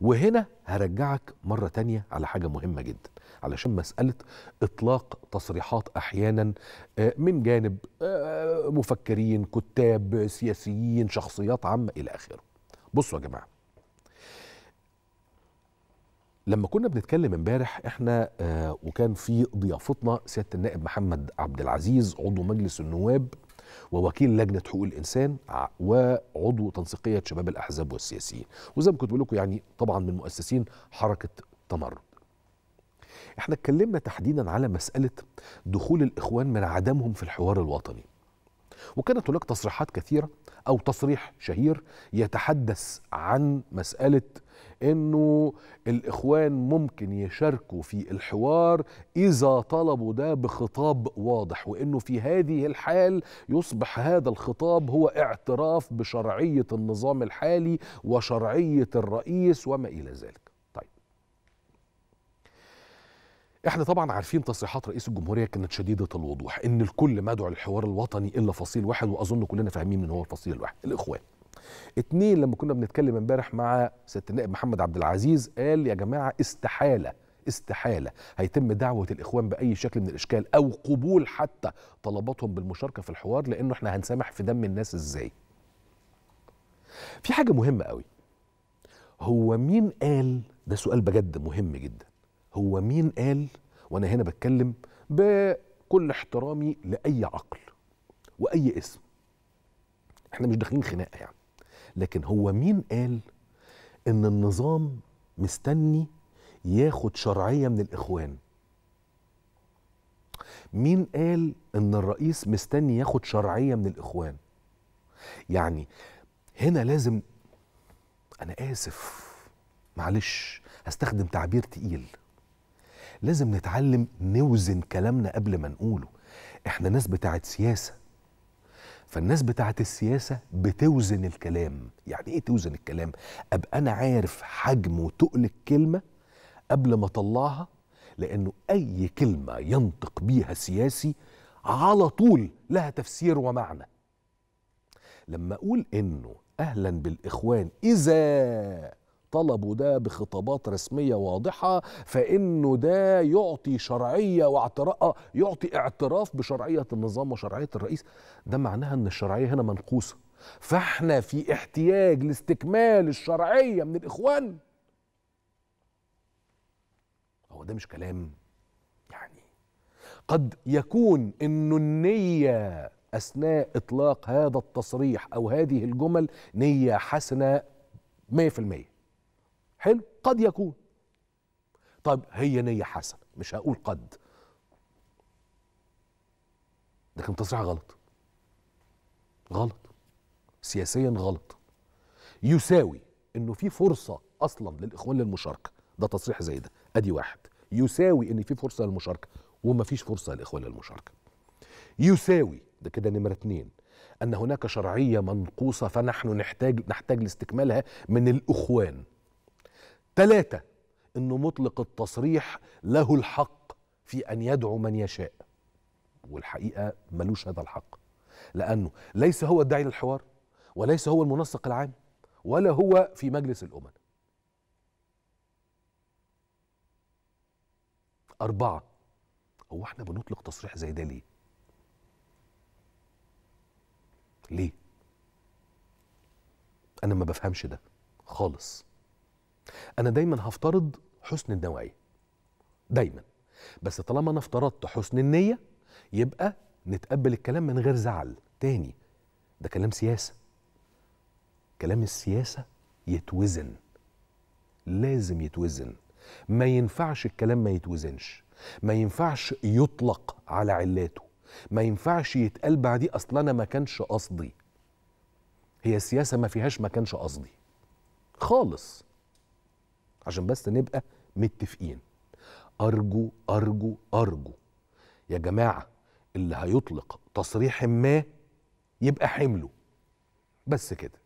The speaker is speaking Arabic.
وهنا هرجعك مرة تانية على حاجة مهمة جدا علشان مسألة إطلاق تصريحات أحيانا آه، من جانب آه، مفكرين كتاب سياسيين شخصيات عامة إلى آخره بصوا يا جماعة لما كنا بنتكلم امبارح احنا آه، وكان في ضيافتنا سياده النائب محمد عبد العزيز عضو مجلس النواب ووكيل لجنه حقوق الانسان وعضو تنسيقيه شباب الاحزاب والسياسيين وزي ما كنت بقول لكم يعني طبعا من مؤسسين حركه تمرد احنا اتكلمنا تحديدا على مساله دخول الاخوان من عدمهم في الحوار الوطني وكانت هناك تصريحات كثيرة أو تصريح شهير يتحدث عن مسألة انه الاخوان ممكن يشاركوا في الحوار اذا طلبوا ده بخطاب واضح وانه في هذه الحال يصبح هذا الخطاب هو اعتراف بشرعيه النظام الحالي وشرعيه الرئيس وما الى ذلك احنا طبعا عارفين تصريحات رئيس الجمهوريه كانت شديده الوضوح ان الكل مدعو للحوار الوطني الا فصيل واحد واظن كلنا فاهمين ان هو الفصيل الواحد الاخوان اتنين لما كنا بنتكلم امبارح مع سياده النائب محمد عبد العزيز قال يا جماعه استحاله استحاله هيتم دعوه الاخوان باي شكل من الاشكال او قبول حتى طلباتهم بالمشاركه في الحوار لانه احنا هنسامح في دم الناس ازاي في حاجه مهمه قوي هو مين قال ده سؤال بجد مهم جدا هو مين قال وانا هنا بتكلم بكل احترامي لاي عقل واي اسم احنا مش داخلين خناقه يعني لكن هو مين قال ان النظام مستني ياخد شرعيه من الاخوان مين قال ان الرئيس مستني ياخد شرعيه من الاخوان يعني هنا لازم انا اسف معلش هستخدم تعبير تقيل لازم نتعلم نوزن كلامنا قبل ما نقوله احنا ناس بتاعت سياسه فالناس بتاعت السياسه بتوزن الكلام يعني ايه توزن الكلام ابقى انا عارف حجم وتقل الكلمه قبل ما اطلعها لانه اي كلمه ينطق بيها سياسي على طول لها تفسير ومعنى لما اقول انه اهلا بالاخوان اذا طلبوا ده بخطابات رسمية واضحة فإنه ده يعطي شرعية واعتراف آه، يعطي اعتراف بشرعية النظام وشرعية الرئيس ده معناها أن الشرعية هنا منقوصة فاحنا في احتياج لاستكمال الشرعية من الإخوان هو ده مش كلام يعني قد يكون انه النيه اثناء اطلاق هذا التصريح او هذه الجمل نيه حسنه 100% حلو قد يكون طب هي نية حسنة مش هقول قد لكن تصريح غلط غلط سياسيا غلط يساوي انه في فرصة اصلا للاخوان للمشاركة ده تصريح زي ده ادي واحد يساوي ان في فرصة للمشاركة ومفيش فرصة للاخوان للمشاركة يساوي ده كده نمرة اتنين أن هناك شرعية منقوصة فنحن نحتاج نحتاج لاستكمالها من الإخوان ثلاثة أنه مطلق التصريح له الحق في أن يدعو من يشاء والحقيقة ملوش هذا الحق لأنه ليس هو الداعي للحوار وليس هو المنسق العام ولا هو في مجلس الأمم أربعة هو احنا بنطلق تصريح زي ده ليه؟ ليه؟ أنا ما بفهمش ده خالص انا دايما هفترض حسن النوايا دايما بس طالما انا افترضت حسن النيه يبقى نتقبل الكلام من غير زعل تاني ده كلام سياسه كلام السياسه يتوزن لازم يتوزن ما ينفعش الكلام ما يتوزنش ما ينفعش يطلق على علاته ما ينفعش يتقال بعديه اصل انا ما كانش قصدي هي السياسه ما فيهاش ما كانش قصدي خالص عشان بس نبقى متفقين أرجو أرجو أرجو يا جماعة اللي هيطلق تصريح ما يبقى حمله بس كده